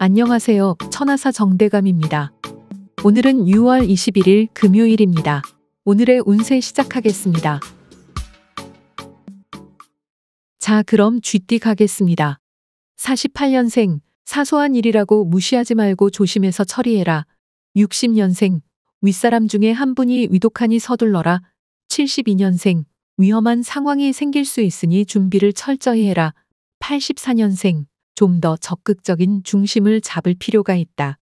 안녕하세요. 천하사 정대감입니다. 오늘은 6월 21일 금요일입니다. 오늘의 운세 시작하겠습니다. 자, 그럼 쥐띠 가겠습니다. 48년생, 사소한 일이라고 무시하지 말고 조심해서 처리해라. 60년생, 윗사람 중에 한 분이 위독하니 서둘러라. 72년생, 위험한 상황이 생길 수 있으니 준비를 철저히 해라. 84년생, 좀더 적극적인 중심을 잡을 필요가 있다.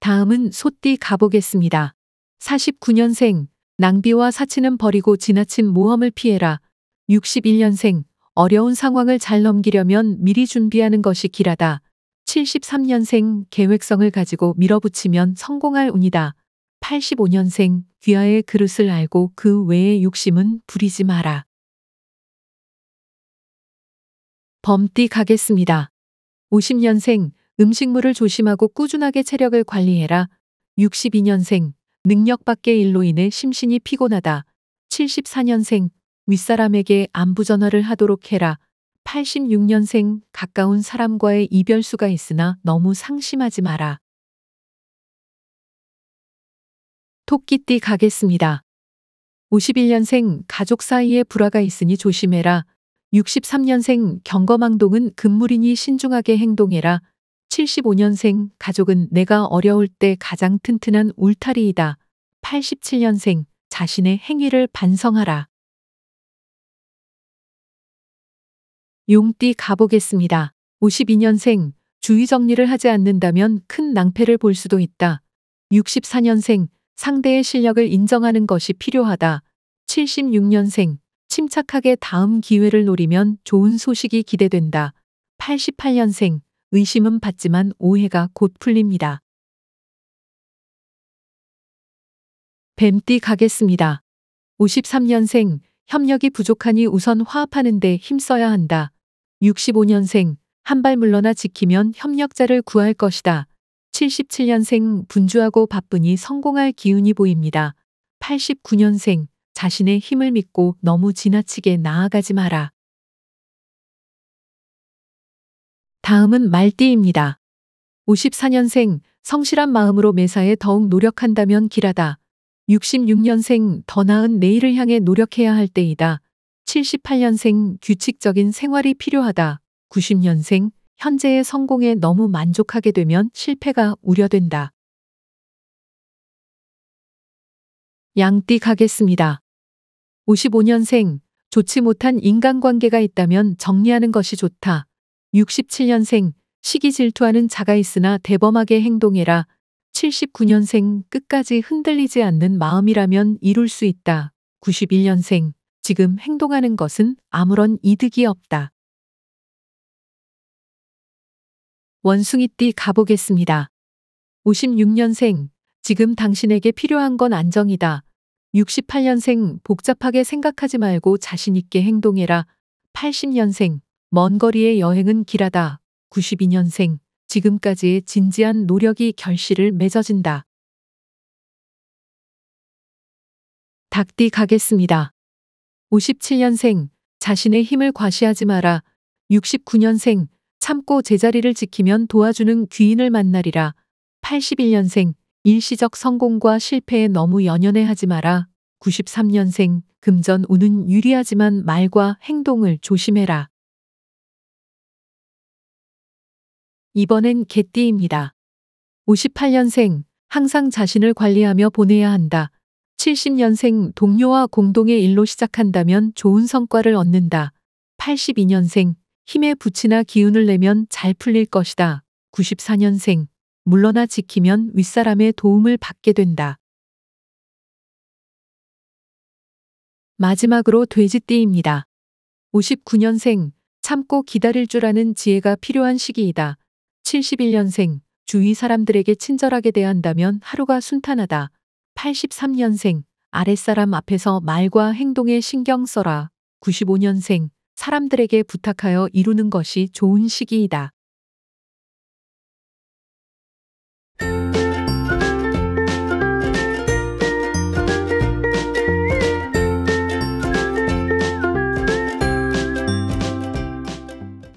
다음은 소띠 가보겠습니다. 49년생, 낭비와 사치는 버리고 지나친 모험을 피해라. 61년생, 어려운 상황을 잘 넘기려면 미리 준비하는 것이 길하다. 73년생, 계획성을 가지고 밀어붙이면 성공할 운이다. 85년생, 귀하의 그릇을 알고 그 외의 욕심은 부리지 마라. 범띠 가겠습니다. 50년생, 음식물을 조심하고 꾸준하게 체력을 관리해라. 62년생, 능력 밖의 일로 인해 심신이 피곤하다. 74년생, 윗사람에게 안부 전화를 하도록 해라. 86년생, 가까운 사람과의 이별수가 있으나 너무 상심하지 마라. 토끼띠 가겠습니다. 51년생, 가족 사이에 불화가 있으니 조심해라. 63년생 경거망동은 금물이니 신중하게 행동해라. 75년생 가족은 내가 어려울 때 가장 튼튼한 울타리이다. 87년생 자신의 행위를 반성하라. 용띠 가보겠습니다. 52년생 주의 정리를 하지 않는다면 큰 낭패를 볼 수도 있다. 64년생 상대의 실력을 인정하는 것이 필요하다. 76년생 침착하게 다음 기회를 노리면 좋은 소식이 기대된다. 88년생, 의심은 받지만 오해가 곧 풀립니다. 뱀띠 가겠습니다. 53년생, 협력이 부족하니 우선 화합하는데 힘써야 한다. 65년생, 한 발 물러나 지키면 협력자를 구할 것이다. 77년생, 분주하고 바쁘니 성공할 기운이 보입니다. 89년생, 자신의 힘을 믿고 너무 지나치게 나아가지 마라. 다음은 말띠입니다. 54년생 성실한 마음으로 매사에 더욱 노력한다면 길하다. 66년생 더 나은 내일을 향해 노력해야 할 때이다. 78년생 규칙적인 생활이 필요하다. 90년생 현재의 성공에 너무 만족하게 되면 실패가 우려된다. 양띠 가겠습니다. 55년생, 좋지 못한 인간관계가 있다면 정리하는 것이 좋다. 67년생, 시기 질투하는 자가 있으나 대범하게 행동해라. 79년생, 끝까지 흔들리지 않는 마음이라면 이룰 수 있다. 91년생, 지금 행동하는 것은 아무런 이득이 없다. 원숭이띠 가보겠습니다. 56년생, 지금 당신에게 필요한 건 안정이다. 68년생 복잡하게 생각하지 말고 자신 있게 행동해라. 80년생 먼 거리의 여행은 길하다. 92년생 지금까지의 진지한 노력이 결실을 맺어진다. 닭띠 가겠습니다. 57년생 자신의 힘을 과시하지 마라. 69년생 참고 제자리를 지키면 도와주는 귀인을 만나리라. 81년생 일시적 성공과 실패에 너무 연연해 하지 마라. 93년생 금전 운은 유리하지만 말과 행동을 조심해라. 이번엔 개띠입니다. 58년생 항상 자신을 관리하며 보내야 한다. 70년생 동료와 공동의 일로 시작한다면 좋은 성과를 얻는다. 82년생 힘에 부이나 기운을 내면 잘 풀릴 것이다. 94년생 물러나 지키면 윗사람의 도움을 받게 된다. 마지막으로 돼지띠입니다. 59년생, 참고 기다릴 줄 아는 지혜가 필요한 시기이다. 71년생, 주위 사람들에게 친절하게 대한다면 하루가 순탄하다. 83년생, 아랫사람 앞에서 말과 행동에 신경 써라. 95년생, 사람들에게 부탁하여 이루는 것이 좋은 시기이다.